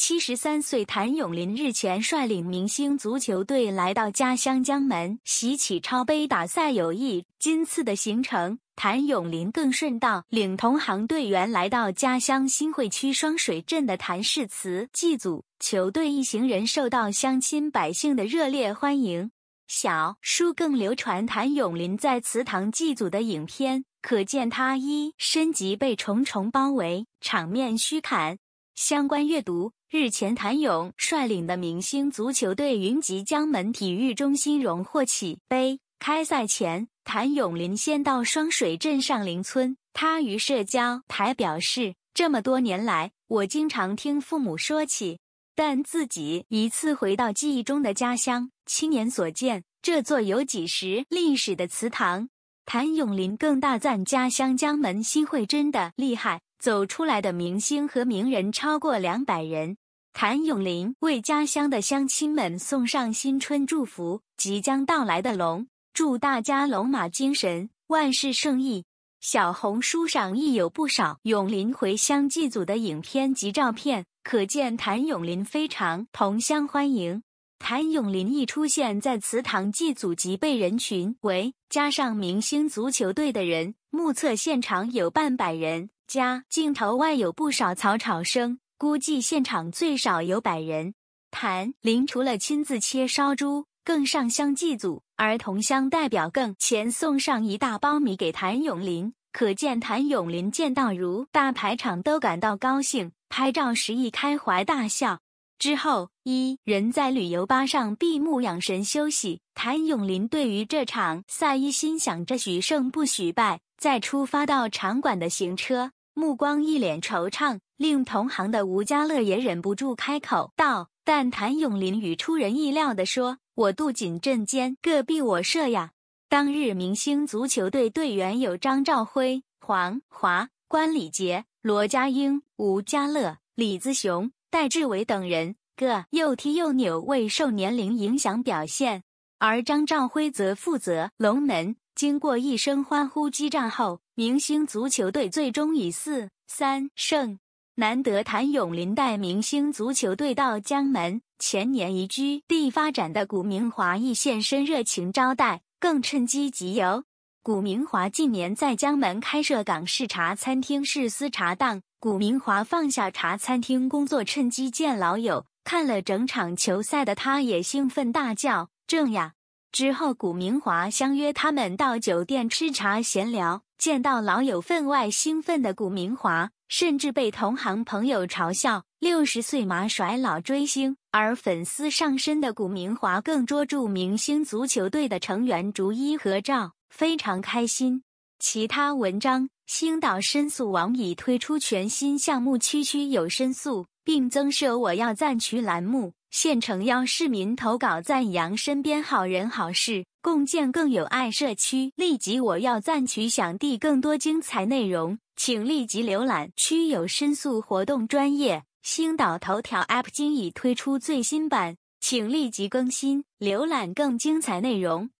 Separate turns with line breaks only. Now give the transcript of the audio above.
七十三岁谭咏麟日前率领明星足球队来到家乡江门，喜起超杯打赛友谊。今次的行程，谭咏麟更顺道领同行队员来到家乡新会区双水镇的谭氏祠祭祖。球队一行人受到乡亲百姓的热烈欢迎。小书更流传谭咏麟在祠堂祭祖的影片，可见他一身籍被重重包围，场面虚砍。相关阅读。日前，谭咏率领的明星足球队云集江门体育中心，荣获起杯。开赛前，谭咏麟先到双水镇上林村，他于社交台表示：“这么多年来，我经常听父母说起，但自己一次回到记忆中的家乡，亲眼所见这座有几十历史的祠堂。”谭咏麟更大赞家乡江门新会真的厉害。走出来的明星和名人超过两百人。谭咏麟为家乡的乡亲们送上新春祝福。即将到来的龙，祝大家龙马精神，万事胜意。小红书上亦有不少咏麟回乡祭祖的影片及照片，可见谭咏麟非常同乡欢迎。谭咏麟一出现在祠堂祭祖，即被人群围，加上明星足球队的人。目测现场有半百人加镜头外有不少草草声，估计现场最少有百人。谭林除了亲自切烧猪，更上香祭祖，而同乡代表更前送上一大包米给谭咏麟，可见谭咏麟见到如大排场都感到高兴，拍照时一开怀大笑。之后，一人在旅游巴上闭目养神休息。谭咏麟对于这场赛一心想着许胜不许败，再出发到场馆的行车，目光一脸惆怅，令同行的吴家乐也忍不住开口道：“但谭咏麟与出人意料地说，我杜锦镇间各必我设呀。”当日明星足球队队员有张兆辉、黄华、关礼杰、罗家英、吴家乐、李子雄。戴志伟等人各又踢又扭，未受年龄影响表现；而张兆辉则负责龙门。经过一声欢呼激战后，明星足球队最终以四三胜，难得谭咏麟带明星足球队到江门。前年移居地发展的古明华亦现身热情招待，更趁机集邮。古明华近年在江门开设港式茶餐厅“是思茶档”。古明华放下茶餐厅工作，趁机见老友。看了整场球赛的他，也兴奋大叫：“正呀！”之后，古明华相约他们到酒店吃茶闲聊。见到老友，分外兴奋的古明华，甚至被同行朋友嘲笑：“六十岁麻甩老追星。”而粉丝上身的古明华，更捉住明星足球队的成员逐一合照，非常开心。其他文章。星岛申诉网已推出全新项目“区区有申诉”，并增设“我要赞许”栏目，现诚邀市民投稿赞扬身边好人好事，共建更有爱社区。立即“我要赞取想地，更多精彩内容，请立即浏览“区有申诉”活动。专业星岛头条 App 今已推出最新版，请立即更新，浏览更精彩内容。